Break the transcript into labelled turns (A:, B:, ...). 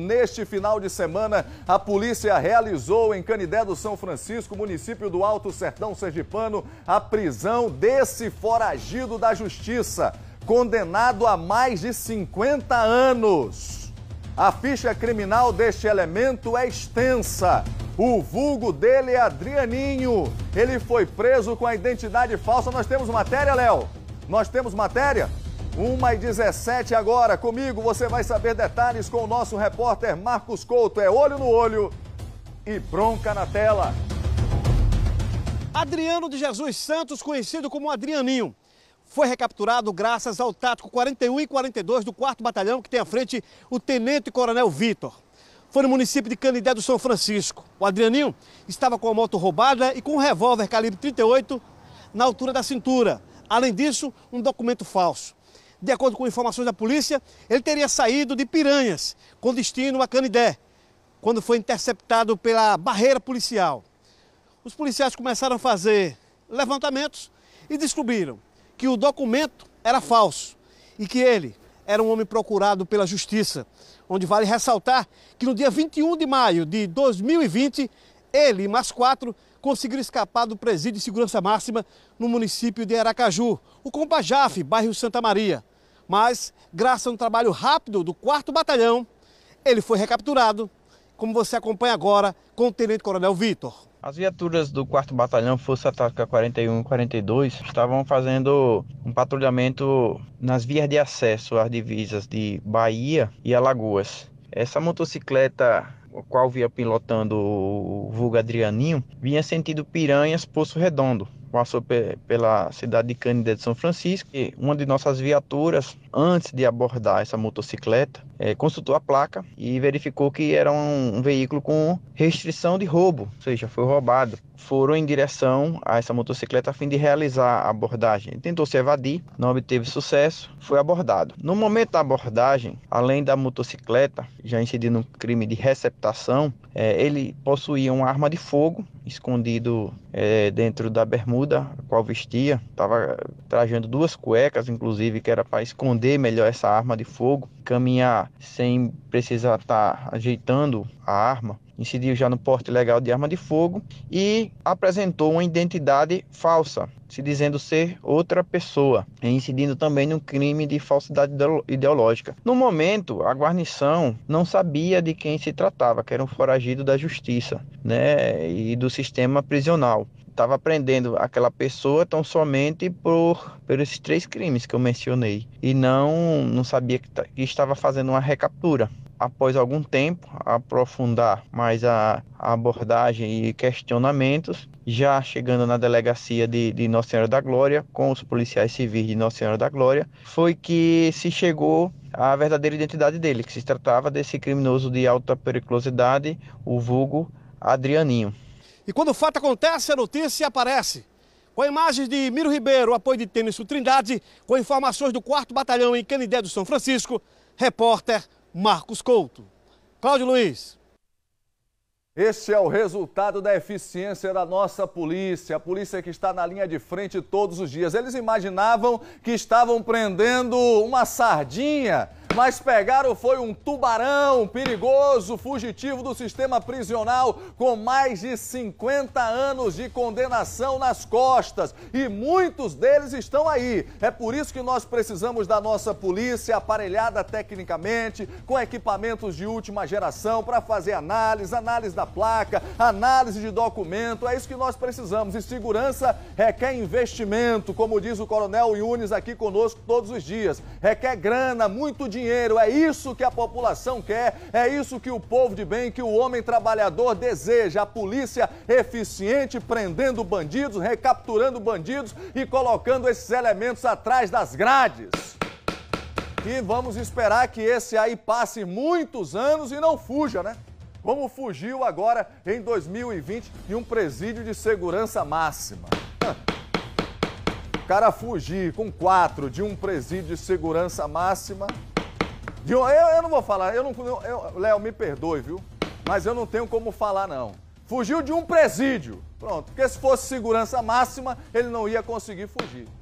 A: Neste final de semana, a polícia realizou em Canidé do São Francisco, município do Alto Sertão Sergipano, a prisão desse foragido da justiça, condenado a mais de 50 anos. A ficha criminal deste elemento é extensa. O vulgo dele é Adrianinho. Ele foi preso com a identidade falsa. Nós temos matéria, Léo? Nós temos matéria? 1 e 17 agora, comigo você vai saber detalhes com o nosso repórter Marcos Couto. É olho no olho e bronca na tela. Adriano de Jesus Santos, conhecido como Adrianinho, foi recapturado
B: graças ao tático 41 e 42 do 4 Batalhão, que tem à frente o Tenente Coronel Vitor. Foi no município de Canidé do São Francisco. O Adrianinho estava com a moto roubada e com um revólver calibre 38 na altura da cintura. Além disso, um documento falso de acordo com informações da polícia, ele teria saído de Piranhas, com destino a Canidé, quando foi interceptado pela barreira policial. Os policiais começaram a fazer levantamentos e descobriram que o documento era falso e que ele era um homem procurado pela justiça, onde vale ressaltar que no dia 21 de maio de 2020, ele e mais quatro conseguiram escapar do presídio de segurança máxima no município de Aracaju, o Compajaf, bairro Santa Maria. Mas, graças a um trabalho rápido do 4 Batalhão, ele foi recapturado, como você acompanha agora com o Tenente Coronel Vitor.
C: As viaturas do 4 Batalhão Força Tática 41 e 42 estavam fazendo um patrulhamento nas vias de acesso às divisas de Bahia e Alagoas. Essa motocicleta o qual via pilotando o vulgo Adrianinho, vinha sentido Piranhas Poço Redondo passou pela cidade de Cândida de São Francisco e uma de nossas viaturas, antes de abordar essa motocicleta, é, consultou a placa e verificou que era um, um veículo com restrição de roubo, ou seja, foi roubado. Foram em direção a essa motocicleta a fim de realizar a abordagem. tentou se evadir, não obteve sucesso, foi abordado. No momento da abordagem, além da motocicleta, já incidindo um crime de receptação, é, ele possuía uma arma de fogo escondido é, dentro da bermuda, a qual vestia. Estava trajando duas cuecas, inclusive, que era para esconder melhor essa arma de fogo. Caminhar sem precisar estar tá ajeitando a arma incidiu já no porte ilegal de arma de fogo e apresentou uma identidade falsa, se dizendo ser outra pessoa, incidindo também no crime de falsidade ideológica. No momento, a guarnição não sabia de quem se tratava, que era um foragido da justiça, né, e do sistema prisional estava prendendo aquela pessoa tão somente por, por esses três crimes que eu mencionei e não não sabia que, que estava fazendo uma recaptura após algum tempo, aprofundar mais a, abordagem e questionamentos, já chegando na delegacia de, de, Nossa Senhora da Glória, com os policiais civis de Nossa Senhora da Glória, foi que se chegou à verdadeira identidade dele, que se tratava desse criminoso de alta periculosidade, o vulgo Adrianinho.
B: E quando o fato acontece, a notícia aparece. Com imagens de Miro Ribeiro, apoio de Tênis Trindade, com informações
A: do 4 Batalhão em Canindé do São Francisco, repórter Marcos Couto. Cláudio Luiz. Este é o resultado da eficiência da nossa polícia, a polícia que está na linha de frente todos os dias. Eles imaginavam que estavam prendendo uma sardinha mas pegaram foi um tubarão perigoso, fugitivo do sistema prisional, com mais de 50 anos de condenação nas costas. E muitos deles estão aí. É por isso que nós precisamos da nossa polícia aparelhada tecnicamente, com equipamentos de última geração para fazer análise, análise da placa, análise de documento. É isso que nós precisamos. E segurança requer investimento, como diz o Coronel Yunes aqui conosco todos os dias. Requer grana, muito dinheiro dinheiro. É isso que a população quer, é isso que o povo de bem, que o homem trabalhador deseja. A polícia eficiente prendendo bandidos, recapturando bandidos e colocando esses elementos atrás das grades. E vamos esperar que esse aí passe muitos anos e não fuja, né? Como fugiu agora em 2020 de um presídio de segurança máxima. O cara fugir com quatro de um presídio de segurança máxima de, eu, eu não vou falar, eu não. Léo, me perdoe, viu? Mas eu não tenho como falar, não. Fugiu de um presídio. Pronto, porque se fosse segurança máxima, ele não ia conseguir fugir.